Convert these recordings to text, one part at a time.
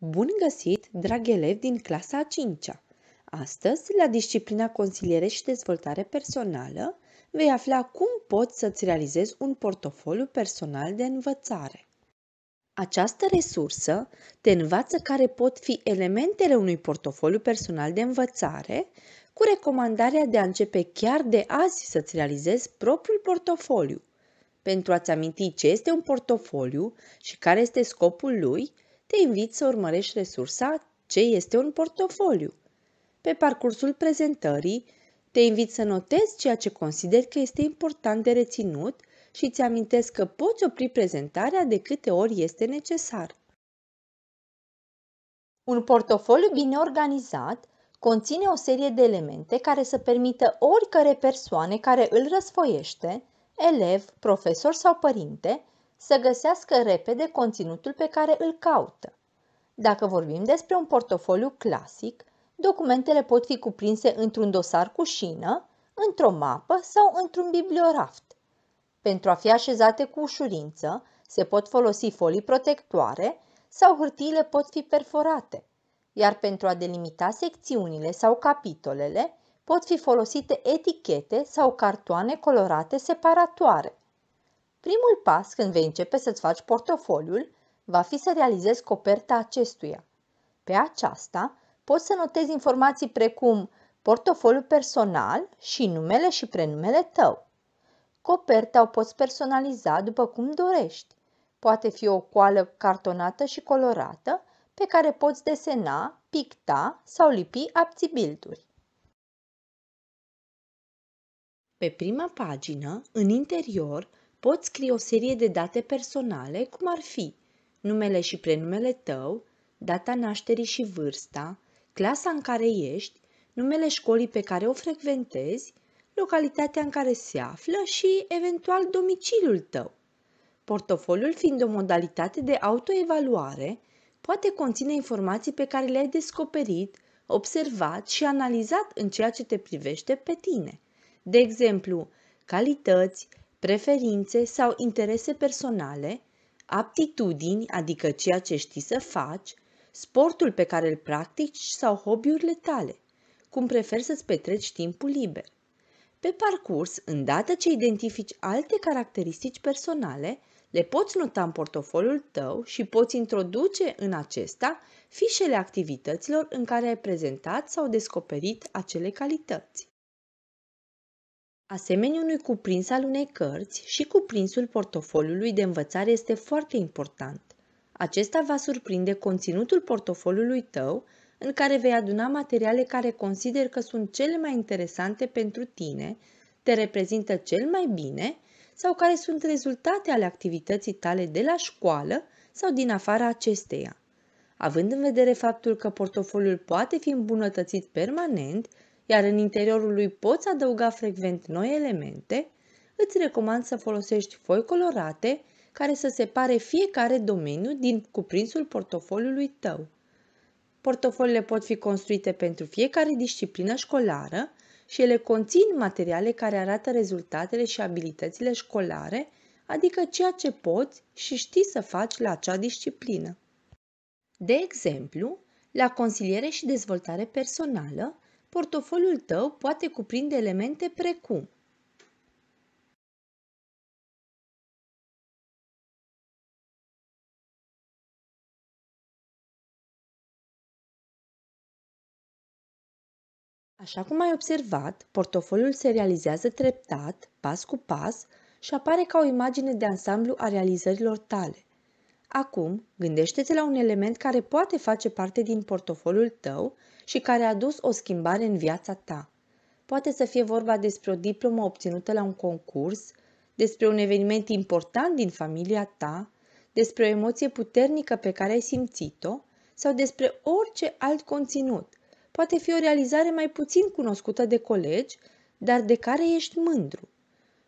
Bun găsit, dragi elevi din clasa a 5-a! Astăzi, la disciplina consiliere și dezvoltare personală, vei afla cum poți să-ți realizezi un portofoliu personal de învățare. Această resursă te învață care pot fi elementele unui portofoliu personal de învățare, cu recomandarea de a începe chiar de azi să-ți realizezi propriul portofoliu. Pentru a-ți aminti ce este un portofoliu și care este scopul lui, te invit să urmărești resursa ce este un portofoliu. Pe parcursul prezentării, te invit să notezi ceea ce consider că este important de reținut și îți amintesc că poți opri prezentarea de câte ori este necesar. Un portofoliu bine organizat conține o serie de elemente care să permită oricare persoane care îl răsfoiește, elev, profesor sau părinte, să găsească repede conținutul pe care îl caută. Dacă vorbim despre un portofoliu clasic, documentele pot fi cuprinse într-un dosar cu șină, într-o mapă sau într-un biblioraft. Pentru a fi așezate cu ușurință, se pot folosi folii protectoare sau hârtiile pot fi perforate, iar pentru a delimita secțiunile sau capitolele, pot fi folosite etichete sau cartoane colorate separatoare. Primul pas când vei începe să-ți faci portofoliul va fi să realizezi coperta acestuia. Pe aceasta poți să notezi informații precum portofoliul personal și numele și prenumele tău. Coperta o poți personaliza după cum dorești. Poate fi o coală cartonată și colorată pe care poți desena, picta sau lipi abțibilduri. Pe prima pagină, în interior, Poți scrie o serie de date personale, cum ar fi numele și prenumele tău, data nașterii și vârsta, clasa în care ești, numele școlii pe care o frecventezi, localitatea în care se află și, eventual, domiciliul tău. Portofoliul fiind o modalitate de autoevaluare, poate conține informații pe care le-ai descoperit, observat și analizat în ceea ce te privește pe tine. De exemplu, calități, preferințe sau interese personale, aptitudini, adică ceea ce știi să faci, sportul pe care îl practici sau hobby-urile tale, cum preferi să-ți petreci timpul liber. Pe parcurs, îndată ce identifici alte caracteristici personale, le poți nota în portofoliul tău și poți introduce în acesta fișele activităților în care ai prezentat sau descoperit acele calități. Asemenea unui cuprins al unei cărți, și cuprinsul portofoliului de învățare este foarte important. Acesta va surprinde conținutul portofoliului tău, în care vei aduna materiale care consider că sunt cele mai interesante pentru tine, te reprezintă cel mai bine sau care sunt rezultate ale activității tale de la școală sau din afara acesteia. Având în vedere faptul că portofoliul poate fi îmbunătățit permanent iar în interiorul lui poți adăuga frecvent noi elemente, îți recomand să folosești foi colorate care să separe fiecare domeniu din cuprinsul portofoliului tău. Portofoliile pot fi construite pentru fiecare disciplină școlară și ele conțin materiale care arată rezultatele și abilitățile școlare, adică ceea ce poți și știi să faci la acea disciplină. De exemplu, la consiliere și dezvoltare personală, portofoliul tău poate cuprinde elemente precum Așa cum ai observat, portofoliul se realizează treptat, pas cu pas și apare ca o imagine de ansamblu a realizărilor tale. Acum, gândește-te la un element care poate face parte din portofoliul tău și care a dus o schimbare în viața ta. Poate să fie vorba despre o diplomă obținută la un concurs, despre un eveniment important din familia ta, despre o emoție puternică pe care ai simțit-o sau despre orice alt conținut. Poate fi o realizare mai puțin cunoscută de colegi, dar de care ești mândru.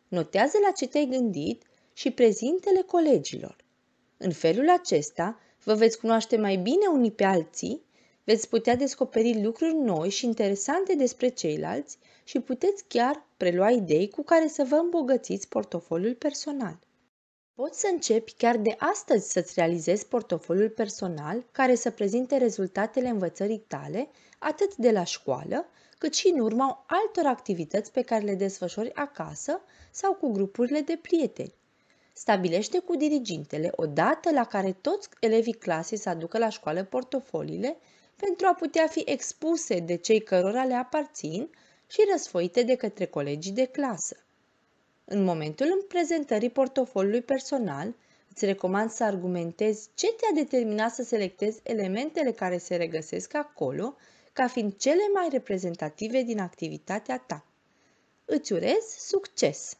Notează la ce te-ai gândit și prezintele colegilor. În felul acesta, vă veți cunoaște mai bine unii pe alții, veți putea descoperi lucruri noi și interesante despre ceilalți și puteți chiar prelua idei cu care să vă îmbogățiți portofoliul personal. Poți să începi chiar de astăzi să-ți realizezi portofoliul personal care să prezinte rezultatele învățării tale, atât de la școală, cât și în urma altor activități pe care le desfășori acasă sau cu grupurile de prieteni stabilește cu dirigintele o dată la care toți elevii clasei să aducă la școală portofoliile pentru a putea fi expuse de cei cărora le aparțin și răsfoite de către colegii de clasă. În momentul prezentării portofoliului personal, îți recomand să argumentezi ce te-a determinat să selectezi elementele care se regăsesc acolo ca fiind cele mai reprezentative din activitatea ta. Îți urez succes!